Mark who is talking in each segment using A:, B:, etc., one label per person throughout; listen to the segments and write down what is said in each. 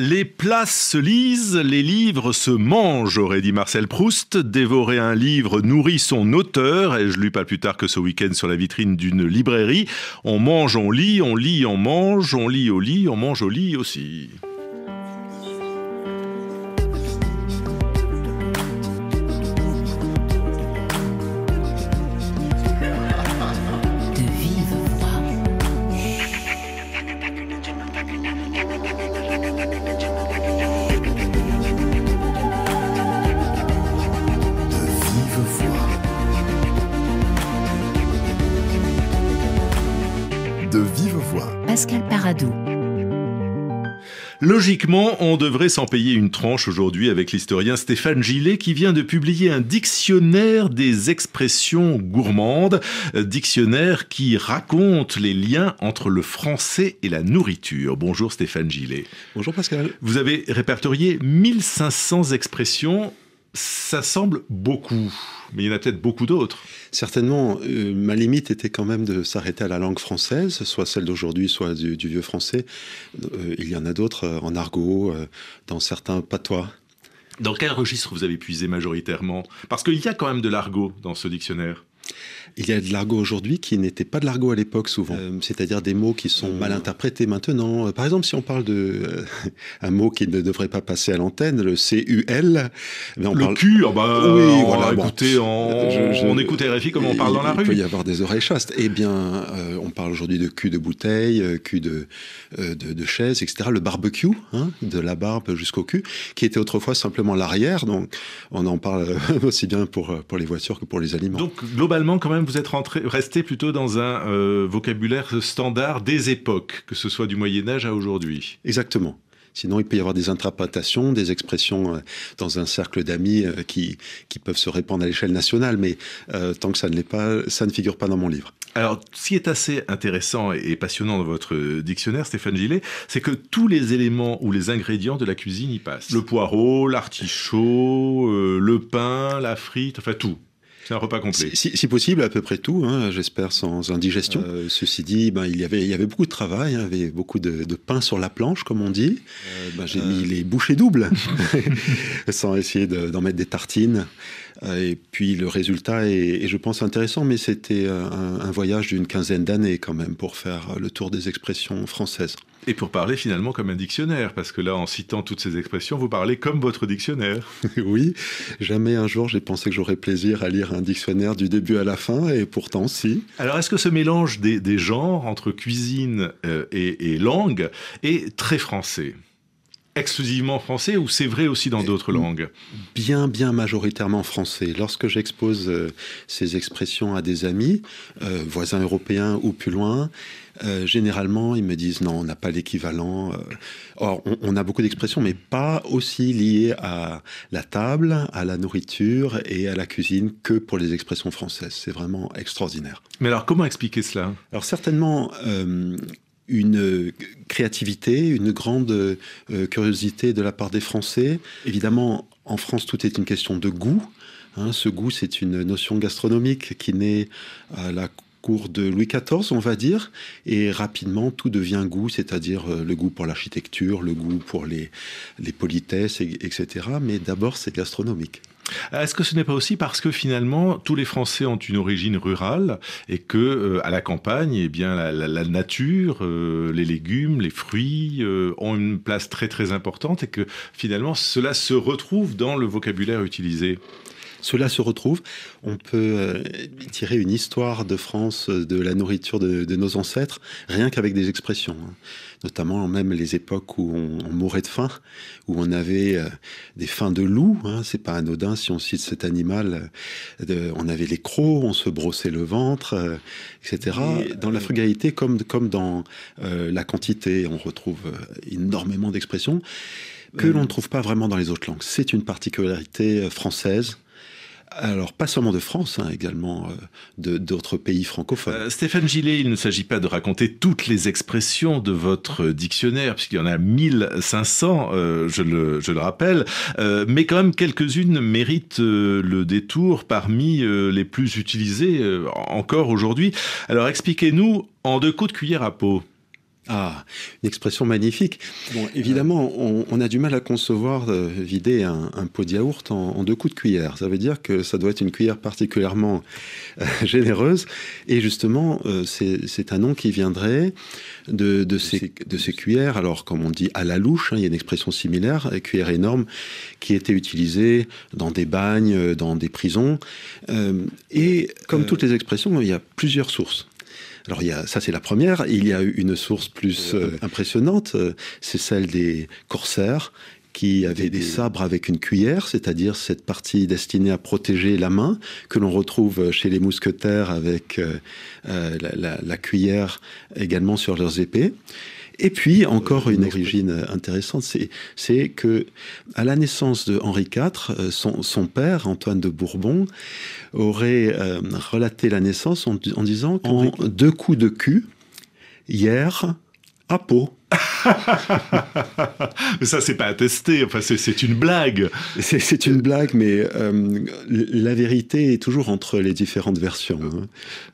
A: Les places se lisent, les livres se mangent, aurait dit Marcel Proust. Dévorer un livre nourrit son auteur, et je lu pas plus tard que ce week-end sur la vitrine d'une librairie. On mange, on lit, on lit, on mange, on lit au lit, on mange au lit aussi. de vive voix. Pascal Paradou. Logiquement, on devrait s'en payer une tranche aujourd'hui avec l'historien Stéphane Gillet qui vient de publier un dictionnaire des expressions gourmandes, dictionnaire qui raconte les liens entre le français et la nourriture. Bonjour Stéphane Gillet. Bonjour Pascal. Vous avez répertorié 1500 expressions ça semble
B: beaucoup, mais il y en a peut-être beaucoup d'autres. Certainement, euh, ma limite était quand même de s'arrêter à la langue française, soit celle d'aujourd'hui, soit du, vieux français. Euh, il y en a d'autres euh, en argot, dans certains patois.
A: Dans quel registre vous avez puisé majoritairement Parce qu'il y a quand même de l'argot
B: dans ce dictionnaire. Il y a de l'argot aujourd'hui qui n'était pas de l'argot à l'époque souvent, euh, c'est-à-dire des mots qui sont euh, mal interprétés maintenant. Euh, par exemple, si on parle de un mot qui ne devrait pas passer à l'antenne, le CUL, u on le cul, ah bah, oui, on, voilà, on... écoute RFI comme on parle dans la rue. Il peut y avoir des oreilles chastes. Eh bien, on parle aujourd'hui de cul de bouteille, cul de, de, chaise, etc. Le barbecue, hein, de la barbe jusqu'au cul, qui était autrefois simplement l'arrière. Donc, on en parle aussi bien pour, pour les voitures que pour les aliments. Donc,
A: globalement, Finalement, quand même, vous êtes resté plutôt dans un euh,
B: vocabulaire standard des époques,
A: que ce soit du Moyen Âge à aujourd'hui. Exactement.
B: Sinon, il peut y avoir des interprétations, des expressions euh, dans un cercle d'amis euh, qui, peuvent se répandre à l'échelle nationale, mais tant que ça ne l'est pas, ça ne figure pas dans mon livre.
A: Alors, ce qui est assez intéressant et passionnant dans votre dictionnaire, Stéphane Gillet, c'est que tous les éléments ou les ingrédients de la cuisine y passent. Le poireau, l'artichaut, le pain, la frite, enfin tout. C'est un repas complet.
B: Si, possible, à peu près tout, hein, j'espère, sans indigestion. Euh, euh, ceci dit, ben, il, y avait, il y avait beaucoup de travail, hein, il y avait beaucoup de, pain sur la planche, comme on dit. Euh, ben, j'ai mis les bouchées doubles, sans essayer d'en mettre des tartines. Euh, et puis le résultat est, je pense, intéressant, mais c'était euh, un, voyage d'une quinzaine d'années quand même pour faire euh, le tour des expressions françaises.
A: Et pour parler finalement comme un dictionnaire, parce que là,
B: en citant toutes ces expressions, vous parlez comme votre dictionnaire. oui, jamais un jour j'ai pensé que j'aurais plaisir à lire un dictionnaire du début à la fin, et pourtant si.
A: Alors est-ce que ce mélange des, genres entre cuisine et langue est très français
B: exclusivement français ou c'est vrai aussi dans d'autres langues Bien, bien majoritairement français. Lorsque j'expose euh, ces expressions à des amis, euh, voisins européens ou plus loin, euh, généralement, ils me disent non, on n'a pas l'équivalent. Or, on, on, a beaucoup d'expressions, mais pas aussi liées à la table, à la nourriture et à la cuisine que pour les expressions françaises. C'est vraiment extraordinaire. Mais alors, comment expliquer cela Alors, certainement, une euh, créativité, une grande euh, curiosité de la part des Français. Évidemment, en France, tout est une question de goût. Hein. ce goût, c'est une notion gastronomique qui naît à la cour de Louis XIV, on va dire, et rapidement tout devient goût, c'est-à-dire euh, le goût pour l'architecture, le goût pour les politesses, etc. Mais d'abord, c'est gastronomique.
A: Est-ce que ce n'est pas aussi parce que finalement tous les Français ont une origine rurale et que euh, à la campagne, eh bien la, la, nature, euh, les légumes, les fruits euh, ont une place très très importante et que finalement cela se retrouve dans le vocabulaire utilisé. Cela
B: se retrouve. On peut euh, tirer une histoire de France, euh, de la nourriture de, nos ancêtres, rien qu'avec des expressions. Hein. Notamment même les époques où on, mourait de faim, où on avait euh, des fins de loup. Hein. C'est pas anodin si on cite cet animal. on avait les crocs, on se brossait le ventre, etc. dans la frugalité, comme, comme dans la quantité, on retrouve énormément d'expressions que l'on ne trouve pas vraiment dans les autres langues. C'est une particularité française alors, pas seulement de France, hein, également euh, d'autres pays francophones. Euh, Stéphane Gillet, il ne
A: s'agit pas de raconter toutes les expressions de votre euh, dictionnaire, puisqu'il y en a 1500, euh, je, le, je, le, rappelle, mais quand même quelques-unes méritent le détour parmi les plus utilisées encore aujourd'hui. Alors, expliquez-nous
B: en deux coups de cuillère à peau. Ah, une expression magnifique. Bon, euh, évidemment, on, a du mal à concevoir euh, vider un, pot de yaourt en, deux coups de cuillère. Ça veut dire que ça doit être une cuillère particulièrement euh, généreuse. Et justement, c'est un nom qui viendrait de, de, ces, cuillères. Alors, comme on dit à la louche, hein, il y a une expression similaire, cuillère énorme, qui était utilisée dans des bagnes, dans des prisons. et comme toutes les expressions, il y a plusieurs sources. Alors y a, ça c'est la première. Il y a une source plus euh, euh, impressionnante, euh, c'est celle des corsaires qui avaient des sabres avec une cuillère, c'est-à-dire cette partie destinée à protéger la main, que l'on retrouve chez les mousquetaires avec la, cuillère également sur leurs épées. Et puis, encore une origine intéressante, c'est que à la naissance de Henri IV, euh, son, père, Antoine de Bourbon, aurait euh, relaté la naissance en, en disant qu'en deux coups de cul, hier, à Pau mais ça, c'est pas attesté. Enfin, c'est une blague. C'est une blague, mais euh, la vérité est toujours entre les différentes versions, hein.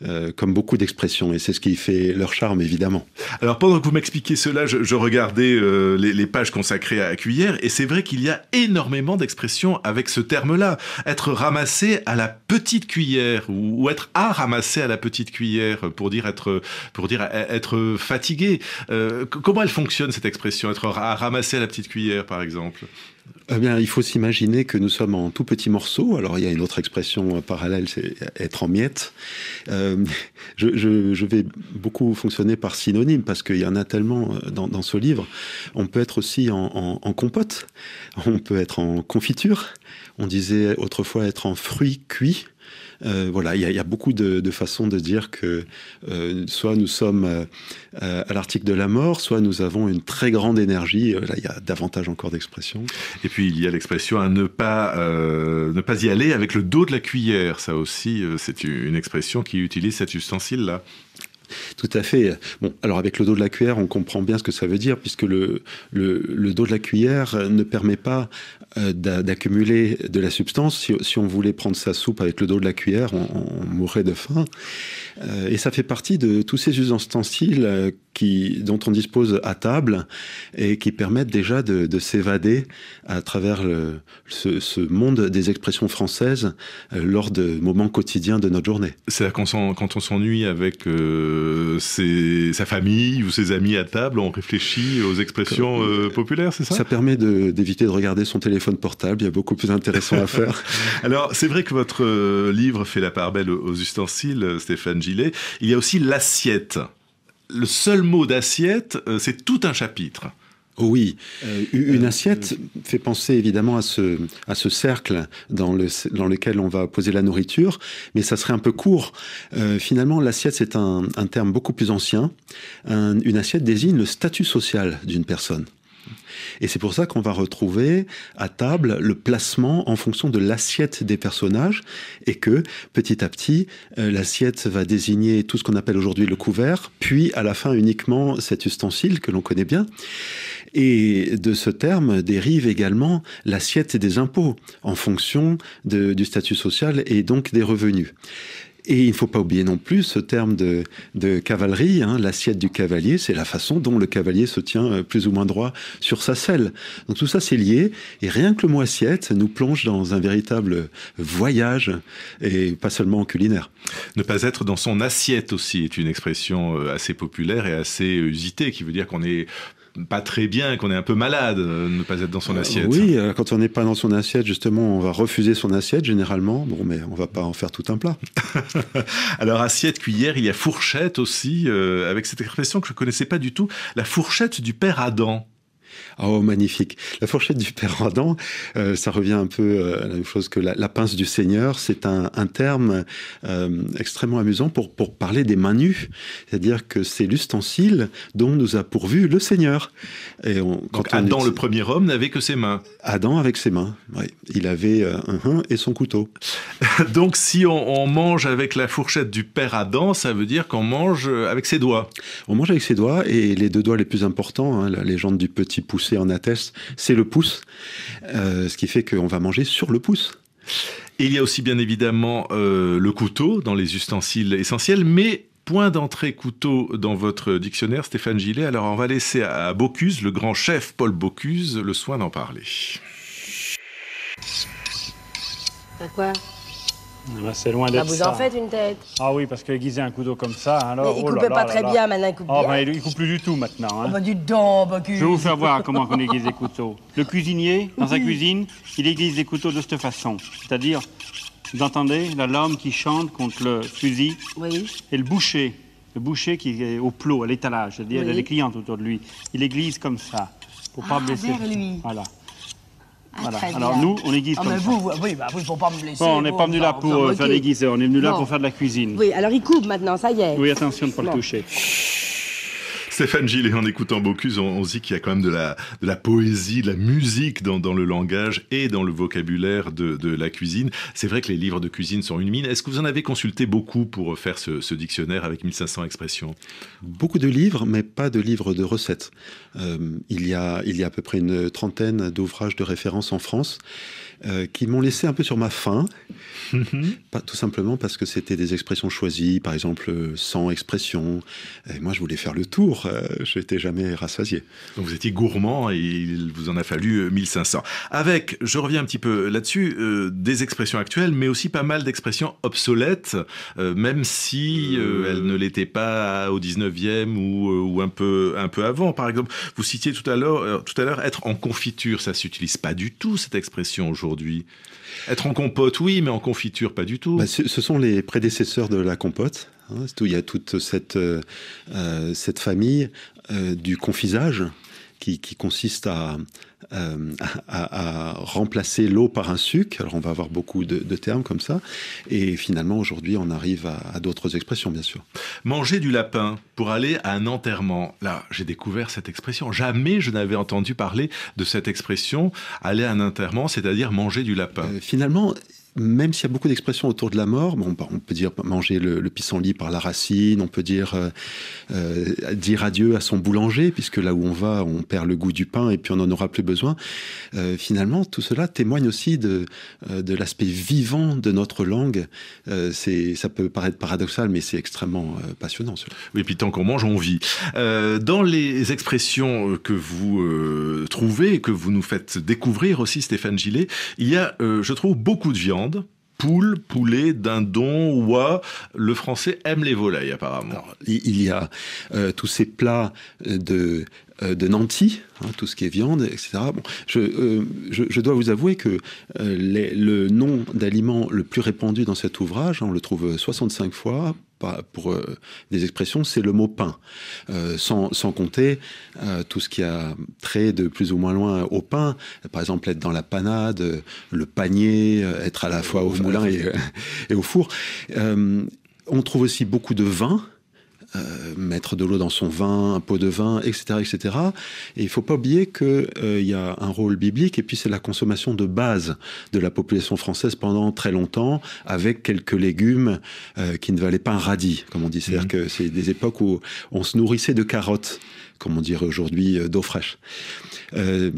B: euh, comme beaucoup d'expressions, et c'est ce qui fait leur charme, évidemment. Alors, pendant que vous m'expliquez
A: cela, je, regardais euh, les, pages consacrées à la Cuillère, et c'est vrai qu'il y a énormément d'expressions avec ce terme-là. Être ramassé à la petite cuillère, ou, être à ramasser à la petite cuillère, pour dire être, pour dire être fatigué. comment fonctionne cette expression, être à ramasser à la petite cuillère, par exemple
B: eh bien, il faut s'imaginer que nous sommes en tout petits morceaux. Alors, il y a une autre expression euh, parallèle, c'est être en miettes. Euh, je, vais beaucoup fonctionner par synonyme parce qu'il y en a tellement euh, dans, ce livre. On peut être aussi en, en, compote, on peut être en confiture. On disait autrefois être en fruit cuit. Euh, voilà, il y, a beaucoup de, façons de dire que euh, soit nous sommes euh, à l'article de la mort, soit nous avons une très grande énergie. Là, il y a davantage encore d'expressions. Et puis il y a l'expression à ne pas ne pas y aller avec le dos de
A: la cuillère. Ça aussi, c'est une expression qui utilise cet ustensile là.
B: Tout à fait. Bon, alors avec le dos de la cuillère, on comprend bien ce que ça veut dire, puisque le, le, le dos de la cuillère ne permet pas euh, d'accumuler de la substance. Si, on voulait prendre sa soupe avec le dos de la cuillère, on, mourrait de faim. Euh, et ça fait partie de tous ces ustensiles euh, qui, dont on dispose à table et qui permettent déjà de, s'évader à travers ce, monde des expressions françaises lors de moments quotidiens de notre journée. C'est quand on s'ennuie avec
A: sa famille ou ses amis à table, on réfléchit aux expressions
B: populaires, c'est ça Ça permet d'éviter de regarder son
A: téléphone portable, il y a beaucoup plus
B: intéressant à faire. Alors, c'est vrai que votre
A: euh, livre fait la part belle aux ustensiles, euh, Stéphane Gillet. Il y a aussi l'assiette. Le seul mot d'assiette, euh, c'est tout un chapitre.
B: Oh oui, une assiette fait penser évidemment à ce, cercle dans, lequel on va poser la nourriture, mais ça serait un peu court. finalement, l'assiette, c'est un, terme beaucoup plus ancien. une assiette désigne le statut social d'une personne. Et c'est pour ça qu'on va retrouver à table le placement en fonction de l'assiette des personnages et que petit à petit, euh, l'assiette va désigner tout ce qu'on appelle aujourd'hui le couvert, puis à la fin uniquement cet ustensile que l'on connaît bien. Et de ce terme dérive également l'assiette des impôts en fonction du statut social et donc des revenus. Et il ne faut pas oublier non plus ce terme de, cavalerie. Hein, l'assiette du cavalier, c'est la façon dont le cavalier se tient euh, plus ou moins droit sur sa selle. Donc tout ça, c'est lié. Et rien que le mot assiette, nous plonge dans un véritable voyage, et pas seulement culinaire.
A: Ne pas être dans son assiette aussi est une expression euh, assez populaire et assez euh, usitée, qui veut dire qu'on est pas très bien, qu'on est un peu malade, euh, ne pas être dans son euh, assiette. oui,
B: euh, quand on n'est pas dans son assiette, justement, on va refuser son assiette généralement. Bon, mais on va pas en faire tout un plat.
A: Alors assiette, cuillère, il y a fourchette aussi,
B: avec cette expression que je connaissais pas du tout, la fourchette du père Adam. Ah, oh, magnifique. La fourchette du Père Adam, euh, ça revient un peu euh, à la même chose que la, pince du Seigneur. C'est un, terme euh, extrêmement amusant pour, pour parler des mains nues. C'est-à-dire que c'est l'ustensile dont nous a pourvu le Seigneur. Et quand Adam, le
A: premier homme, n'avait que ses mains.
B: Adam avec ses mains, oui. Il avait un et son couteau.
A: Donc, si on, mange avec la fourchette du Père Adam, ça veut dire qu'on mange avec ses doigts.
B: On mange avec ses doigts et les deux doigts les plus importants, hein, la légende du petit pouce et en atteste, c'est le pouce, euh, ce qui fait qu'on va manger sur le pouce. il y a aussi bien
A: évidemment euh, le couteau dans les ustensiles essentiels, mais point d'entrée couteau dans votre dictionnaire, Stéphane Gillet. Alors on va laisser à Bocuse, le grand chef Paul Bocuse, le soin d'en parler. À quoi
B: ah bah, c'est loin ah, d'être ah, vous en faites une tête. Ah oui, parce qu'aiguiser un couteau comme ça, hein, alors... il ne oh coupait pas très bien, maintenant il coupe ah, bien. il, ne coupe plus du tout, maintenant. Hein. Oh, bah, du Je vais vous faire voir comment on aiguise les couteaux. Le cuisinier, dans sa cuisine, il aiguise les couteaux de cette façon. C'est-à-dire, vous entendez la lame qui chante contre le fusil oui. et le boucher. Le boucher qui est au plot, à l'étalage, c'est-à-dire a les clientes autour de lui. Il aiguise comme ça, pour ne pas blesser. Vers lui. Voilà. Ah, alors nous, on aiguise ah, comme mais ça.
A: Vous, oui, bah, vous, faut pas me laisser. on n'est pas venu là pour euh, faire l'aiguiser,
B: on est venu là pour faire de la cuisine. Oui,
A: alors il coupe maintenant, ça y est. Oui, attention de ne pas le toucher. Stéphane Gillet, en écoutant Bocuse, on, se dit qu'il y a quand même de la, poésie, de la musique dans, le langage et dans le vocabulaire de, la cuisine. C'est vrai que les livres de cuisine sont une mine. Est-ce que vous en avez consulté beaucoup pour faire ce, dictionnaire avec 1500 expressions
B: Beaucoup de livres, mais pas de livres de recettes. Euh, il, y a, à peu près une trentaine d'ouvrages de référence en France euh, qui m'ont laissé un peu sur ma faim. Mhm. pas, tout simplement parce que c'était des expressions choisies, par exemple 100 euh, expressions. moi, je voulais faire le tour euh, je n'étais jamais rassasié. Donc vous étiez gourmand et il vous en a
A: fallu 1500. Euh, Avec, je reviens un petit peu là-dessus, euh, des expressions actuelles, mais aussi pas mal d'expressions obsolètes, même si elles ne l'étaient pas au 19e ou, ou un, peu, un peu avant. Par exemple, vous citiez tout à l'heure, tout à l'heure être en confiture, ça s'utilise pas du tout cette expression aujourd'hui. Être en compote, oui, mais en confiture,
B: pas du tout. Bah, ce, sont les prédécesseurs de la compote. Hein, Il y a toute cette, euh, euh, famille euh, du confisage qui, consiste euh, à, remplacer l'eau par un sucre. Alors on va avoir beaucoup de, termes comme ça. Et finalement, aujourd'hui, on arrive à, d'autres expressions, bien sûr.
A: Manger du lapin pour aller à un enterrement. Là, j'ai découvert cette expression. Jamais je n'avais entendu parler de cette
B: expression, aller à un enterrement, c'est-à-dire manger du lapin. Euh, finalement, même s'il y a beaucoup d'expressions autour de la mort, bah, on peut dire manger le, pissenlit par la racine, on peut dire euh, euh, dire adieu à son boulanger, puisque là où on va, on perd le goût du pain et puis on n'en aura plus besoin. Euh, finalement, tout cela témoigne aussi de, de l'aspect vivant de notre langue. c'est, ça peut paraître paradoxal, mais c'est extrêmement passionnant. et puis tant qu'on
A: mange, on vit. dans les expressions que vous trouvez, que vous nous faites découvrir aussi, Stéphane Gillet, il y a, je trouve, beaucoup de viande poule,
B: poulet, dindon, oie. Le français aime les volailles apparemment. il y a euh, tous ces plats euh, de euh, de Nanti, hein, tout ce qui est viande, etc. Bon, euh, je, dois vous avouer que euh, le nom d'aliment le plus répandu dans cet ouvrage, on le trouve 65 fois pour des expressions, c'est le mot pain, sans, compter tout ce qui a trait de plus ou moins loin au pain, par exemple être dans la panade, le panier, être à la fois au moulin et, et au four. on trouve aussi beaucoup de vin, euh, mettre de l'eau dans son vin, un pot de vin, etc. etc. Et il ne faut pas oublier qu'il euh, y a un rôle biblique, et puis c'est la consommation de base de la population française pendant très longtemps, avec quelques légumes euh, qui ne valaient pas un radis, comme on dit. C'est-à-dire mmh. que c'est des époques où on se nourrissait de carottes comme on dirait aujourd'hui, d'eau fraîche. Euh,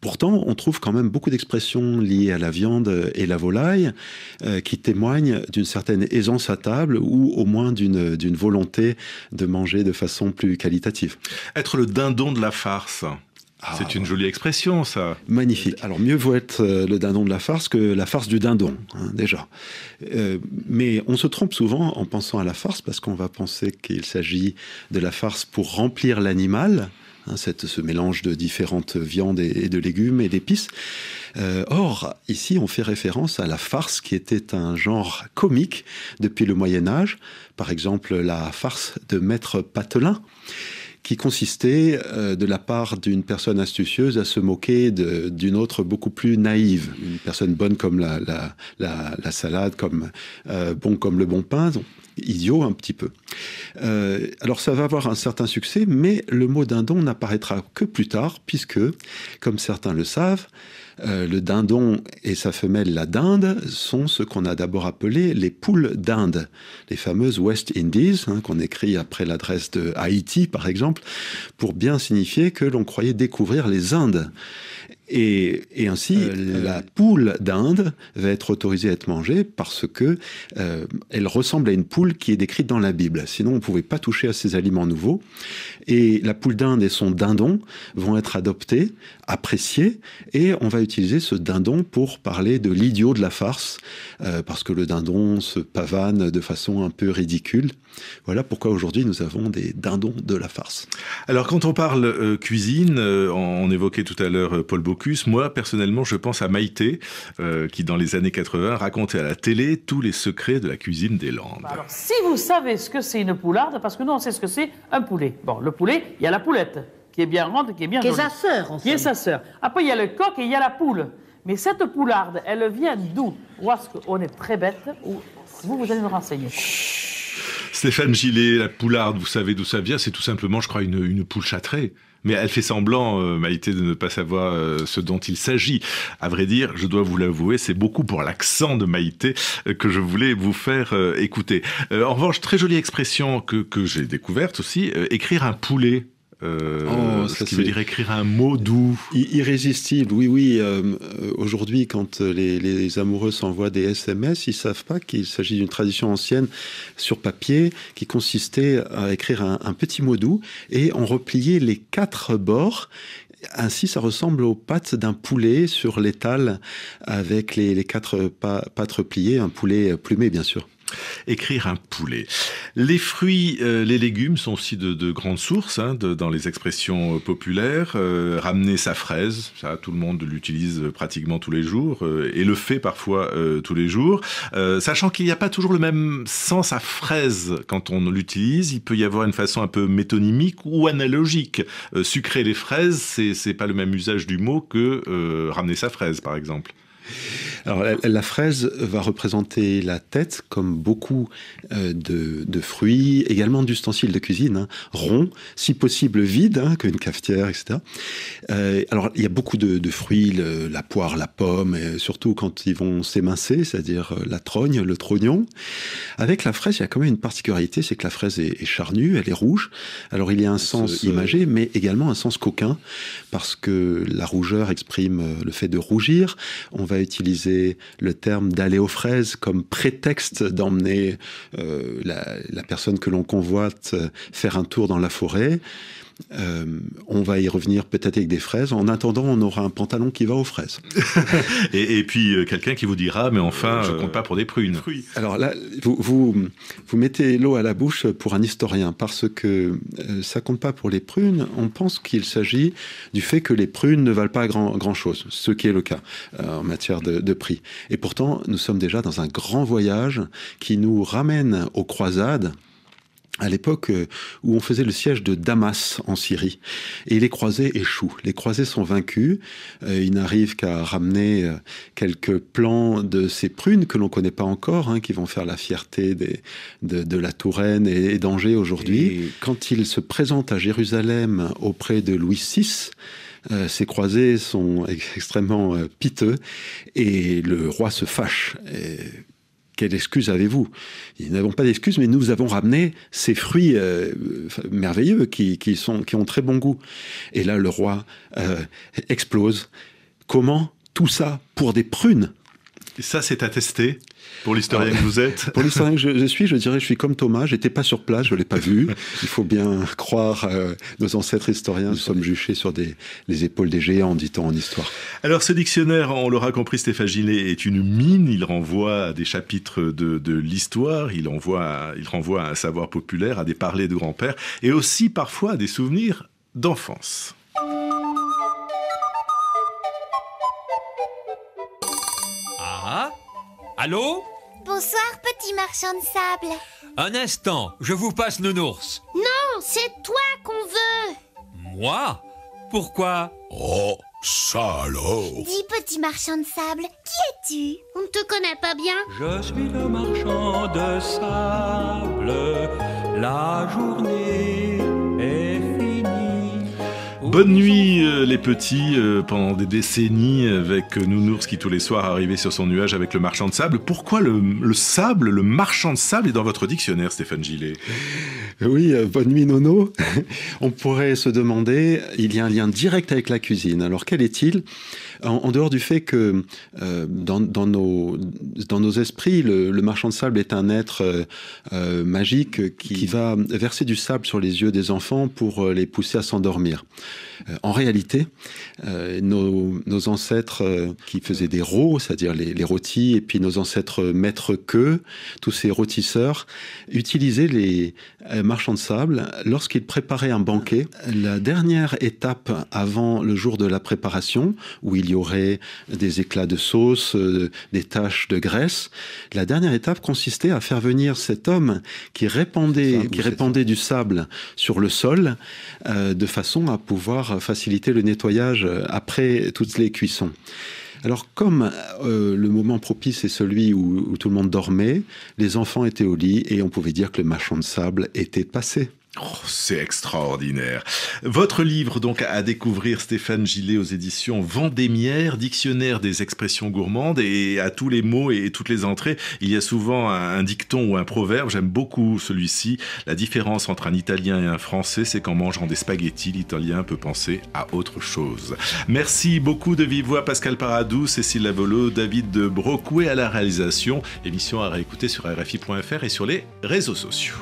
B: Pourtant, on trouve quand même beaucoup d'expressions liées à la viande et la volaille euh, qui témoignent d'une certaine aisance à table ou au moins d'une volonté de manger de façon plus qualitative. Être le dindon de la farce. Ah, c'est une bah. jolie expression, ça. Magnifique. Alors, mieux vaut être euh, le dindon de la farce que la farce du dindon, hein, déjà. Euh, mais on se trompe souvent en pensant à la farce parce qu'on va penser qu'il s'agit de la farce pour remplir l'animal Hein, ce mélange de différentes viandes et, de légumes et d'épices. Euh, or, ici, on fait référence à la farce qui était un genre comique depuis le Moyen Âge, par exemple la farce de Maître Patelin qui consistait euh, de la part d'une personne astucieuse à se moquer d'une autre beaucoup plus naïve, une personne bonne comme la, salade, comme euh, bon comme le bon pain, idiot un petit peu. Euh, alors ça va avoir un certain succès, mais le mot dindon n'apparaîtra que plus tard, puisque, comme certains le savent, euh, le dindon et sa femelle, la dinde, sont ce qu'on a d'abord appelé les poules d'Inde, les fameuses West Indies, hein, qu'on écrit après l'adresse de Haïti, par exemple, pour bien signifier que l'on croyait découvrir les Indes. Et, ainsi, euh, la euh, poule d'Inde va être autorisée à être mangée parce que euh, elle ressemble à une poule qui est décrite dans la Bible. Sinon, on ne pouvait pas toucher à ces aliments nouveaux. Et la poule d'Inde et son dindon vont être adoptés, appréciés, et on va utiliser ce dindon pour parler de l'idiot de la farce, parce que le dindon se pavane de façon un peu ridicule. Voilà pourquoi aujourd'hui nous avons des dindons de la farce.
A: Alors quand on parle cuisine, on évoquait tout à l'heure Paul Bocuse, moi personnellement, je pense à Maïté, euh, qui dans les années 80 racontait à la télé tous les secrets de la cuisine des Landes. Bah alors, si vous savez ce que c'est une poularde, parce que nous on sait ce que c'est un poulet. Bon, le poulet, il y a la poulette, qui est bien ronde, qui est bien. Qui est sa sœur, Qui est sa sœur. Après, il y a le coq et il y a la poule. Mais cette poularde, elle vient d'où est-ce qu'on est très bête, ou vous, vous allez nous renseigner. Stéphane Gilet, la poularde, vous savez d'où ça vient C'est tout simplement, je crois, une, une poule châtrée mais elle fait semblant, euh, Maïté, de ne pas savoir euh, ce dont il s'agit. À vrai dire, je dois vous l'avouer, c'est beaucoup pour l'accent de Maïté euh, que je voulais vous faire écouter. en revanche, très jolie expression que j'ai découverte aussi,
B: écrire un poulet. Euh, oh, ce qui veut dire écrire un mot doux. Irrésistible, oui, oui. Euh, euh, aujourd'hui, quand les, amoureux s'envoient des SMS, ils ne savent pas qu'il s'agit d'une tradition ancienne sur papier qui consistait à écrire un, petit mot doux et en replier les quatre bords ainsi, ça ressemble aux pattes d'un poulet sur l'étal avec les quatre pattes repliées, un poulet plumé, bien sûr. Écrire un poulet. Les fruits, euh, les légumes sont aussi de,
A: grandes sources hein, dans les expressions euh, populaires. Euh, ramener sa fraise, ça, tout le monde l'utilise pratiquement tous les jours et le fait parfois tous les jours. sachant qu'il n'y a pas toujours le même sens à fraise quand on l'utilise, il peut y avoir une façon un peu métonymique ou analogique. sucrer les fraises, c'est pas le même usage du mot
B: que ramener sa fraise, par exemple. Alors, la, fraise va représenter la tête, comme beaucoup euh, de, fruits, également d'ustensiles de cuisine, hein. ronds, si possible vides, hein, comme une cafetière, etc. Euh, alors, il y a beaucoup de, fruits, la poire, la pomme, et surtout quand ils vont s'émincer, c'est-à-dire euh, la trogne, le trognon. Avec la fraise, il y a quand même une particularité, c'est que la fraise est, charnue, elle est rouge. Alors, il y a un sens imagé, mais également un sens coquin, parce que la rougeur exprime le fait de rougir. On va utiliser le terme d'aller aux fraises comme prétexte d'emmener euh, la, personne que l'on convoite euh, faire un tour dans la forêt. Euh, on va y revenir peut-être avec des fraises. En attendant, on aura un pantalon qui va aux fraises.
A: et, puis euh, quelqu'un qui vous dira, mais enfin, je euh, compte pas pour des prunes.
B: Alors là, vous, mettez l'eau à la bouche pour un historien, parce que ça compte pas pour les prunes. On pense qu'il s'agit du fait que les prunes ne valent pas grand, chose, ce qui est le cas en matière de prix. Et pourtant, nous sommes déjà dans un grand voyage qui nous ramène aux croisades à l'époque euh, où on faisait le siège de Damas en Syrie. Et les croisés échouent. Les croisés sont vaincus. Euh, ils n'arrivent qu'à ramener euh, quelques plants de ces prunes que l'on ne connaît pas encore, hein, qui vont faire la fierté de, la Touraine et, d'Angers aujourd'hui. Quand ils se présentent à Jérusalem auprès de Louis VI, ces croisés sont extrêmement piteux et le roi se fâche. Et quelle excuse avez-vous Ils n'avons pas d'excuse, mais nous avons ramené ces fruits euh, merveilleux qui, sont, qui ont très bon goût. Et là, le roi euh, explose. Comment tout ça pour des prunes
A: ça, c'est attesté pour l'historien que
B: vous êtes. Pour l'historien que je, suis, je dirais, je suis comme Thomas. J'étais pas sur place, je l'ai pas vu. Il faut bien croire euh, nos ancêtres historiens. Nous sommes juchés sur les épaules des géants, dit-on en histoire.
A: Alors, ce dictionnaire, on l'aura compris, Stéphane Gilet, est une mine. Il renvoie à des chapitres de, l'histoire. Il il renvoie à un savoir populaire, à des parlers de grand-père, et aussi parfois à des souvenirs d'enfance.
B: Allô Bonsoir, petit marchand de sable. Un instant, je vous passe Nounours. Non, c'est toi qu'on veut. Moi Pourquoi Oh, ça Dis, petit marchand de sable, qui es-tu On ne te connaît pas bien. Je suis le
A: marchand de sable. La journée Bonne nuit euh, les petits, euh, pendant des décennies, avec Nounours qui tous les soirs arrivait sur son nuage avec le marchand de sable. Pourquoi le, sable,
B: le marchand de sable est dans votre dictionnaire, Stéphane Gillet Oui, euh, bonne nuit Nono. On pourrait se demander, il y a un lien direct avec la cuisine. Alors quel est-il en, dehors du fait que euh, dans, nos, dans nos esprits, le, marchand de sable est un être euh, euh, magique qui, va verser du sable sur les yeux des enfants pour les pousser à s'endormir. en réalité, nos, ancêtres qui faisaient des rôts, c'est-à-dire les, rôtis, et puis nos ancêtres maîtres que tous ces rôtisseurs, utilisaient les marchands de sable lorsqu'ils préparaient un banquet. La dernière étape avant le jour de la préparation, où ils il y aurait des éclats de sauce, euh, des taches de graisse. La dernière étape consistait à faire venir cet homme qui répandait, qui répandait du sable sur le sol euh, de façon à pouvoir faciliter le nettoyage euh, après toutes les cuissons. Alors comme le moment propice est celui où, tout le monde dormait, les enfants étaient au lit et on pouvait dire que le marchand de sable était passé. Oh, c'est
A: extraordinaire. Votre livre, donc, à découvrir, Stéphane Gillet, aux éditions Vendémiaire, dictionnaire des expressions gourmandes, et à tous les mots et toutes les entrées, il y a souvent un, dicton ou un proverbe. J'aime beaucoup celui-ci. La différence entre un Italien et un Français, c'est qu'en mangeant des spaghettis, l'Italien peut penser à autre chose. Merci beaucoup de vive Pascal Paradou, Cécile Lavolo, David de Brocoué à la réalisation. Émission à réécouter sur RFI.fr et sur les réseaux sociaux.